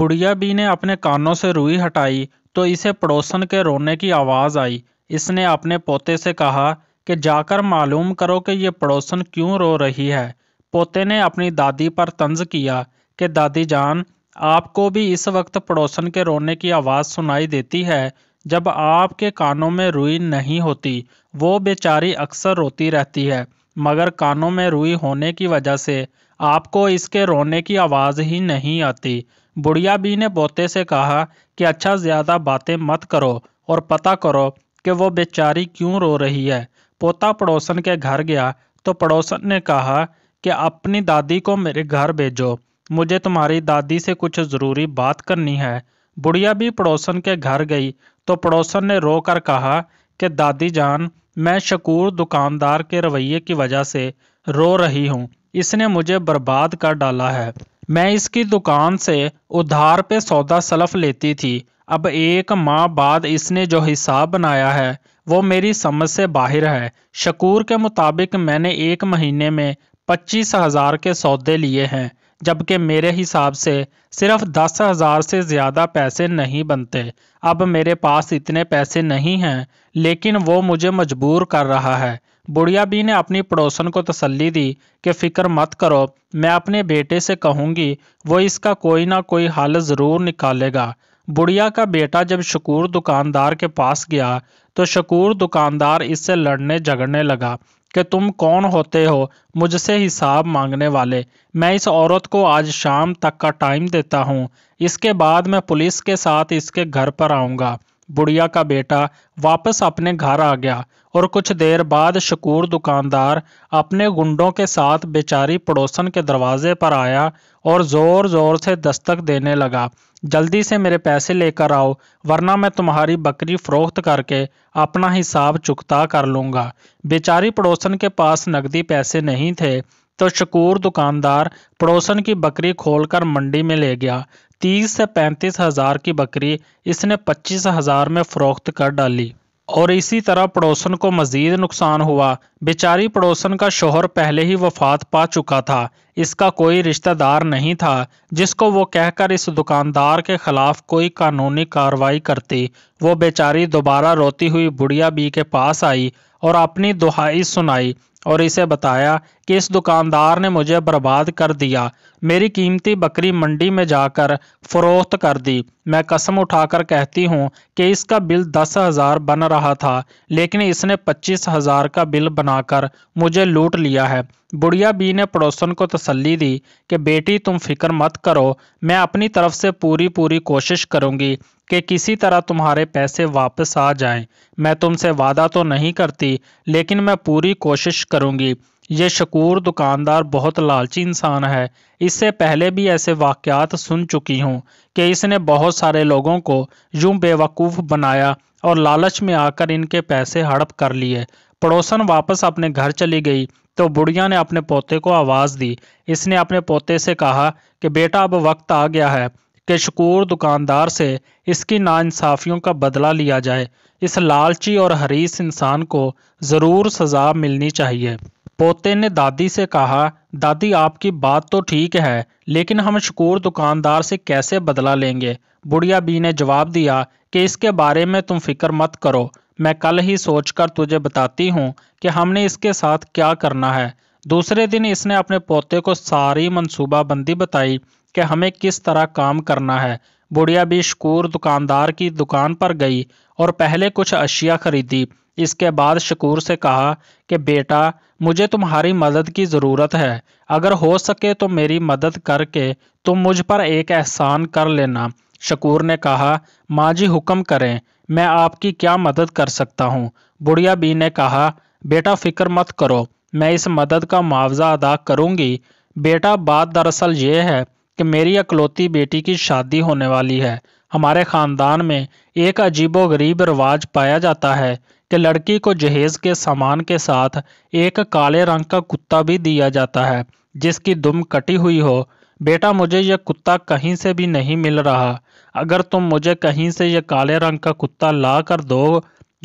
बुढ़िया बी ने अपने कानों से रुई हटाई तो इसे पड़ोसन के रोने की आवाज़ आई इसने अपने पोते से कहा कि जाकर मालूम करो कि ये पड़ोसन क्यों रो रही है पोते ने अपनी दादी पर तंज किया कि दादी जान आपको भी इस वक्त पड़ोसन के रोने की आवाज़ सुनाई देती है जब आपके कानों में रुई नहीं होती वो बेचारी अक्सर रोती रहती है मगर कानों में रुई होने की वजह से आपको इसके रोने की आवाज़ ही नहीं आती बुढ़िया बी ने बोते से कहा कि अच्छा ज़्यादा बातें मत करो और पता करो कि वो बेचारी क्यों रो रही है पोता पड़ोसन के घर गया तो पड़ोसन ने कहा कि अपनी दादी को मेरे घर भेजो मुझे तुम्हारी दादी से कुछ ज़रूरी बात करनी है बुढ़िया भी पड़ोसन के घर गई तो पड़ोसन ने रो कर कहा कि दादी जान मैं शकूर दुकानदार के रवैये की वजह से रो रही हूँ इसने मुझे बर्बाद कर डाला है मैं इसकी दुकान से उधार पे सौदा सलफ लेती थी अब एक माह बाद इसने जो हिसाब बनाया है वो मेरी समझ से बाहर है शकूर के मुताबिक मैंने एक महीने में पच्चीस हज़ार के सौदे लिए हैं जबकि मेरे हिसाब से सिर्फ दस हज़ार से ज़्यादा पैसे नहीं बनते अब मेरे पास इतने पैसे नहीं हैं लेकिन वो मुझे मजबूर कर रहा है बुढ़िया बी ने अपनी पड़ोसन को तसल्ली दी कि फिक्र मत करो मैं अपने बेटे से कहूँगी वो इसका कोई ना कोई हल ज़रूर निकालेगा बुढ़िया का बेटा जब शकूर दुकानदार के पास गया तो शकूर दुकानदार इससे लड़ने झगड़ने लगा कि तुम कौन होते हो मुझसे हिसाब मांगने वाले मैं इस औरत को आज शाम तक का टाइम देता हूँ इसके बाद मैं पुलिस के साथ इसके घर पर आऊँगा बुढ़िया का बेटा वापस अपने घर आ गया और कुछ देर बाद शकूर दुकानदार अपने गुंडों के साथ बेचारी पड़ोसन के दरवाजे पर आया और ज़ोर ज़ोर से दस्तक देने लगा जल्दी से मेरे पैसे लेकर आओ वरना मैं तुम्हारी बकरी फ़रोख्त करके अपना हिसाब चुकता कर लूँगा बेचारी पड़ोसन के पास नकदी पैसे नहीं थे तो शकूर दुकानदार पड़ोसन की बकरी खोलकर मंडी में ले गया तीस से पैंतीस हज़ार की बकरी इसने पच्चीस हज़ार में फ़रोख्त कर डाली और इसी तरह पड़ोसन को मज़ीद नुकसान हुआ बेचारी पड़ोसन का शोहर पहले ही वफात पा चुका था इसका कोई रिश्तेदार नहीं था जिसको वो कहकर इस दुकानदार के ख़िलाफ़ कोई कानूनी कार्रवाई करती वो बेचारी दोबारा रोती हुई बुढ़िया बी के पास आई और अपनी दुहाई सुनाई और इसे बताया कि इस दुकानदार ने मुझे बर्बाद कर दिया मेरी कीमती बकरी मंडी में जाकर फरोख्त कर दी मैं कसम उठाकर कहती हूँ कि इसका बिल दस हज़ार बन रहा था लेकिन इसने पच्चीस हज़ार का बिल बनाकर मुझे लूट लिया है बुढ़िया बी ने पड़ोसन को तसल्ली दी कि बेटी तुम फिक्र मत करो मैं अपनी तरफ से पूरी पूरी कोशिश करूँगी कि किसी तरह तुम्हारे पैसे वापस आ जाएं। मैं तुमसे वादा तो नहीं करती लेकिन मैं पूरी कोशिश करूँगी ये शकूर दुकानदार बहुत लालची इंसान है इससे पहले भी ऐसे वाक़ात सुन चुकी हूँ कि इसने बहुत सारे लोगों को यूं बेवकूफ़ बनाया और लालच में आकर इनके पैसे हड़प कर लिए पड़ोसन वापस अपने घर चली गई तो बुढ़िया ने अपने पोते को आवाज़ दी इसने अपने पोते से कहा कि बेटा अब वक्त आ गया है कि शकूर दुकानदार से इसकी नाइंसाफ़ियों का बदला लिया जाए इस लालची और हरीस इंसान को ज़रूर सज़ा मिलनी चाहिए पोते ने दादी से कहा दादी आपकी बात तो ठीक है लेकिन हम शकूर दुकानदार से कैसे बदला लेंगे बुढ़िया बी ने जवाब दिया कि इसके बारे में तुम फिक्र मत करो मैं कल ही सोचकर तुझे बताती हूँ कि हमने इसके साथ क्या करना है दूसरे दिन इसने अपने पोते को सारी मनसूबाबंदी बताई कि हमें किस तरह काम करना है बुढ़िया भी शकूर दुकानदार की दुकान पर गई और पहले कुछ अशिया खरीदी इसके बाद शकूर से कहा कि बेटा मुझे तुम्हारी मदद की ज़रूरत है अगर हो सके तो मेरी मदद करके तुम मुझ पर एक एहसान कर लेना शकूर ने कहा माँ जी हुक्म करें मैं आपकी क्या मदद कर सकता हूँ बुढ़िया बी ने कहा बेटा फ़िक्र मत करो मैं इस मदद का मुआवजा अदा करूँगी बेटा बात दरअसल ये है कि मेरी अकलौती बेटी की शादी होने वाली है हमारे ख़ानदान में एक अजीबोगरीब गरीब रिवाज पाया जाता है कि लड़की को जहेज के सामान के साथ एक काले रंग का कुत्ता भी दिया जाता है जिसकी दुम कटी हुई हो बेटा मुझे यह कुत्ता कहीं से भी नहीं मिल रहा अगर तुम मुझे कहीं से यह काले रंग का कुत्ता ला कर दो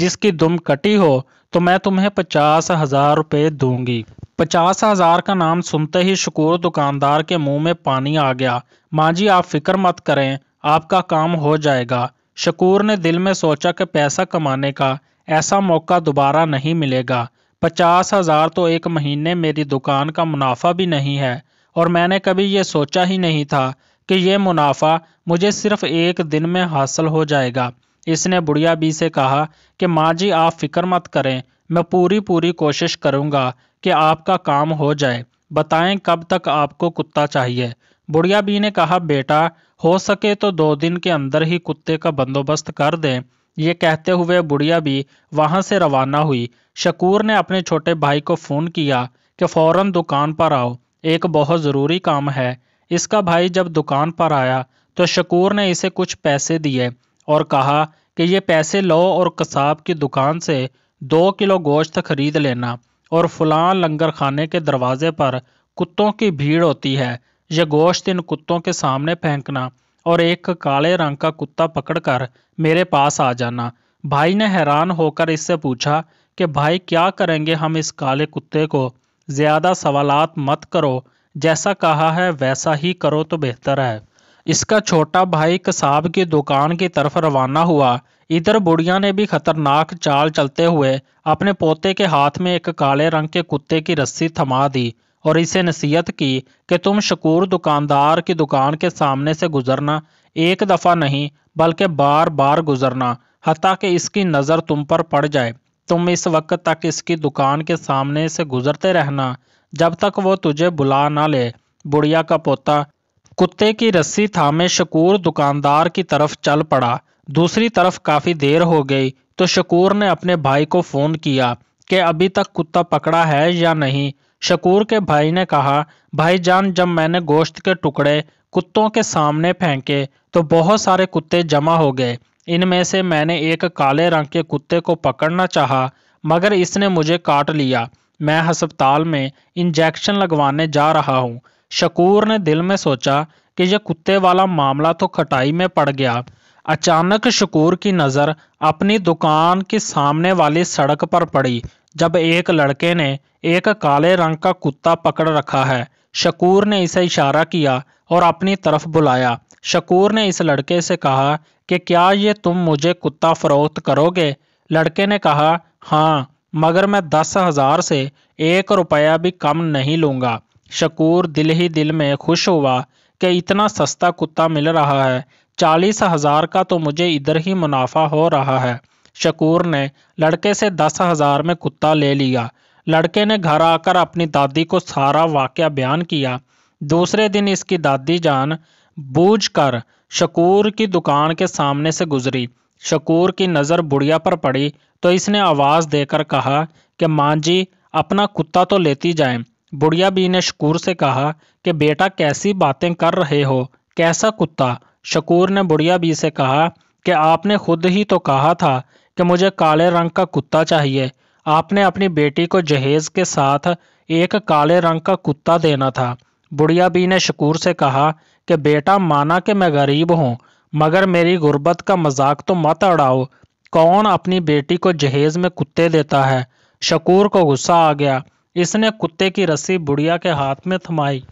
जिसकी दुम कटी हो तो मैं तुम्हें पचास हज़ार रुपये दूंगी पचास हज़ार का नाम सुनते ही शकूर दुकानदार के मुंह में पानी आ गया माँ जी आप फिक्र मत करें आपका काम हो जाएगा शकूर ने दिल में सोचा कि पैसा कमाने का ऐसा मौका दोबारा नहीं मिलेगा पचास हज़ार तो एक महीने मेरी दुकान का मुनाफा भी नहीं है और मैंने कभी ये सोचा ही नहीं था कि यह मुनाफा मुझे सिर्फ एक दिन में हासिल हो जाएगा इसने बुढ़िया बी से कहा कि माँ जी आप फिक्र मत करें मैं पूरी पूरी कोशिश करूँगा कि आपका काम हो जाए बताएं कब तक आपको कुत्ता चाहिए बुढ़िया बी ने कहा बेटा हो सके तो दो दिन के अंदर ही कुत्ते का बंदोबस्त कर दें ये कहते हुए बुढ़िया भी वहाँ से रवाना हुई शकूर ने अपने छोटे भाई को फ़ोन किया कि फ़ौरन दुकान पर आओ एक बहुत ज़रूरी काम है इसका भाई जब दुकान पर आया तो शकूर ने इसे कुछ पैसे दिए और कहा कि ये पैसे लो और कसाब की दुकान से दो किलो गोश्त खरीद लेना और फलां लंगर खाने के दरवाजे पर कुत्तों की भीड़ होती है यह गोश्त इन कुत्तों के सामने फेंकना और एक काले रंग का कुत्ता पकड़कर मेरे पास आ जाना भाई ने हैरान होकर इससे पूछा कि भाई क्या करेंगे हम इस काले कुत्ते को ज़्यादा सवालात मत करो जैसा कहा है वैसा ही करो तो बेहतर है इसका छोटा भाई कसाब की दुकान की तरफ रवाना हुआ इधर बुढ़िया ने भी खतरनाक चाल चलते हुए अपने पोते के हाथ में एक काले रंग के कुत्ते की रस्सी थमा दी और इसे नसीहत की कि तुम शकूर दुकानदार की दुकान के सामने से गुजरना एक दफ़ा नहीं बल्कि बार बार गुजरना हती कि इसकी नज़र तुम पर पड़ जाए तुम इस वक्त तक इसकी दुकान के सामने से गुजरते रहना जब तक वो तुझे बुला ना ले बुढ़िया का पोता कुत्ते की रस्सी थामे शकूर दुकानदार की तरफ चल पड़ा दूसरी तरफ काफ़ी देर हो गई तो शकूर ने अपने भाई को फ़ोन किया कि अभी तक कुत्ता पकड़ा है या नहीं शकूर के भाई ने कहा भाईजान जब मैंने गोश्त के टुकड़े कुत्तों के सामने फेंके तो बहुत सारे कुत्ते जमा हो गए इनमें से मैंने एक काले रंग के कुत्ते को पकड़ना चाहा मगर इसने मुझे काट लिया मैं हस्पताल में इंजेक्शन लगवाने जा रहा हूँ शकूर ने दिल में सोचा कि यह कुत्ते वाला मामला तो खटाई में पड़ गया अचानक शकूर की नज़र अपनी दुकान के सामने वाली सड़क पर पड़ी जब एक लड़के ने एक काले रंग का कुत्ता पकड़ रखा है शकूर ने इसे इशारा किया और अपनी तरफ बुलाया शकूर ने इस लड़के से कहा कि क्या ये तुम मुझे कुत्ता फ़रोख्त करोगे लड़के ने कहा हाँ मगर मैं दस हज़ार से एक रुपया भी कम नहीं लूँगा शकूर दिल ही दिल में खुश हुआ कि इतना सस्ता कुत्ता मिल रहा है चालीस हज़ार का तो मुझे इधर ही मुनाफा हो रहा है शकूर ने लड़के से दस हज़ार में कुत्ता ले लिया लड़के ने घर आकर अपनी दादी को सारा वाक्य बयान किया दूसरे दिन इसकी दादी जान बूझ कर शकूर की दुकान के सामने से गुजरी शकूर की नज़र बुढ़िया पर पड़ी तो इसने आवाज़ देकर कहा कि माँ जी अपना कुत्ता तो लेती जाए बुढ़िया बी ने शकूर से कहा कि बेटा कैसी बातें कर रहे हो कैसा कुत्ता शकूर ने बुढ़िया बी से कहा कि आपने खुद ही तो कहा था कि मुझे काले रंग का कुत्ता चाहिए आपने अपनी बेटी को जहेज के साथ एक काले रंग का कुत्ता देना था बुढ़िया बी ने शकूर से कहा कि बेटा माना कि मैं गरीब हूँ मगर मेरी गुर्बत का मजाक तो मत अड़ाओ कौन अपनी बेटी को जहेज में कुत्ते देता है शकूर को गुस्सा आ गया इसने कुत्ते की रस्सी बुढ़िया के हाथ में थमाई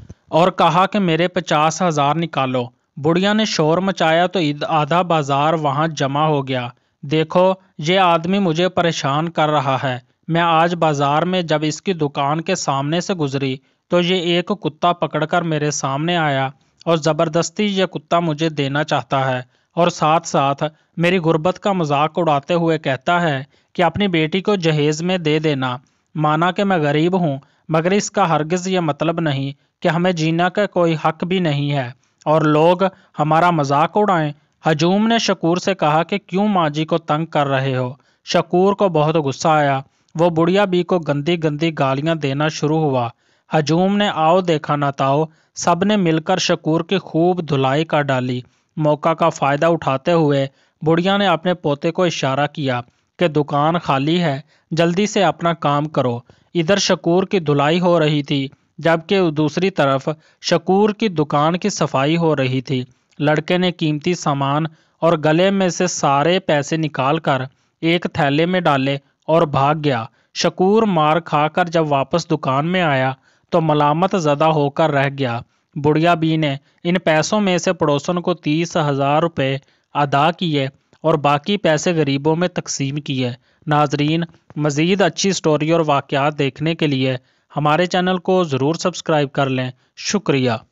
और कहा कि मेरे पचास हज़ार निकालो बुढ़िया ने शोर मचाया तो आधा बाजार वहाँ जमा हो गया देखो ये आदमी मुझे परेशान कर रहा है मैं आज बाज़ार में जब इसकी दुकान के सामने से गुजरी तो ये एक कुत्ता पकड़कर मेरे सामने आया और ज़बरदस्ती ये कुत्ता मुझे देना चाहता है और साथ साथ मेरी गुर्बत का मजाक उड़ाते हुए कहता है कि अपनी बेटी को जहेज़ में दे देना माना कि मैं गरीब हूँ मगर इसका हरगज़ यह मतलब नहीं कि हमें जीना का कोई हक भी नहीं है और लोग हमारा मजाक उड़ाएं हजूम ने शकूर से कहा कि क्यों माँ जी को तंग कर रहे हो शकूर को बहुत गुस्सा आया वो बुढ़िया बी को गंदी गंदी गालियाँ देना शुरू हुआ हजूम ने आओ देखा ना ताओ सब ने मिलकर शकूर की खूब धुलाई कर डाली मौका का फ़ायदा उठाते हुए बुढ़िया ने अपने पोते को इशारा किया कि दुकान खाली है जल्दी से अपना काम करो इधर शकूर की धुलाई हो रही थी जबकि दूसरी तरफ शकूर की दुकान की सफाई हो रही थी लड़के ने कीमती सामान और गले में से सारे पैसे निकालकर एक थैले में डाले और भाग गया शकूर मार खाकर जब वापस दुकान में आया तो मलामत ज़दा होकर रह गया बुढ़िया बी ने इन पैसों में से पड़ोसन को तीस हज़ार रुपये अदा किए और बाकी पैसे गरीबों में तकसीम किए नाजरीन मज़ीद अच्छी स्टोरी और वाक़ देखने के लिए हमारे चैनल को ज़रूर सब्सक्राइब कर लें शुक्रिया